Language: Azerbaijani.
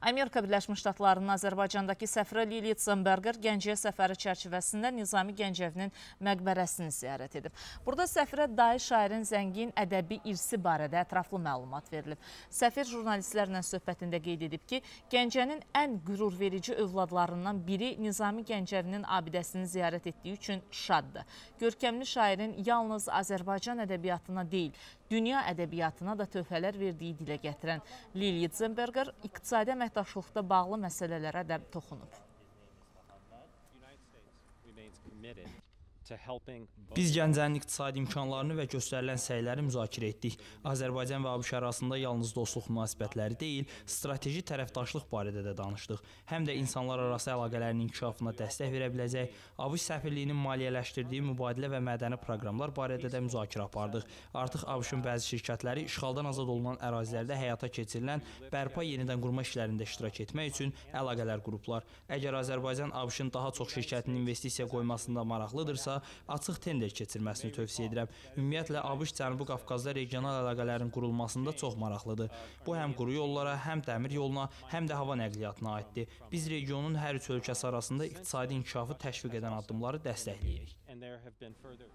Amerika Birləşmiş Ştatlarının Azərbaycandakı səfri Lili Tzenberger Gəncəyə səfəri çərçivəsində Nizami Gəncəvinin məqbərəsini ziyarət edib. Burada səfirə dair şairin zəngin ədəbi irsi barədə ətraflı məlumat verilib. Səfir jurnalistlərlə söhbətində qeyd edib ki, Gəncənin ən qürurverici övladlarından biri Nizami Gəncəvinin abidəsini ziyarət etdiyi üçün şaddır. Görkəmli şairin yalnız Azərbaycan ədəbiyyatına deyil, dünya ədəbiyyatına da tövhələr verdiyi dilə gətirən Lili Tzenberger iqtisadi əməkdaşlarına əməkdaşlıqda bağlı məsələlərə də toxunub. Biz Gəncənin iqtisadi imkanlarını və göstərilən səyləri müzakirə etdik. Azərbaycan və ABŞ arasında yalnız dostluq münasibətləri deyil, strateji tərəfdaşlıq barədə də danışdıq. Həm də insanlar arası əlaqələrin inkişafına dəstək verə biləcək, ABŞ səfirliyinin maliyyələşdirdiyi mübadilə və mədəni proqramlar barədə də müzakirə apardıq. Artıq ABŞ-ın bəzi şirkətləri işğaldan azad olunan ərazilərdə həyata keçirilən bərpa yenidən qurma işlərində iştirak etmək üçün əlaqələr qurublar. Əgər Azərbaycan ABŞ-ın daha çox şirkətin investisiya qoymasında maraqlıdırsa, açıq tender keçirilməsini tövsiyə edirəm. Ümumiyyətlə ABŞ Cənubi Qafqazda regional əlaqələrin qurulmasında çox maraqlıdır. Bu həm quru yollara, həm dəmir yoluna, həm də hava nəqliyyatına aiddir. Biz regionun hər üç ölkəsi arasında iqtisadi inkişafı təşviq edən addımları dəstəkləyirik.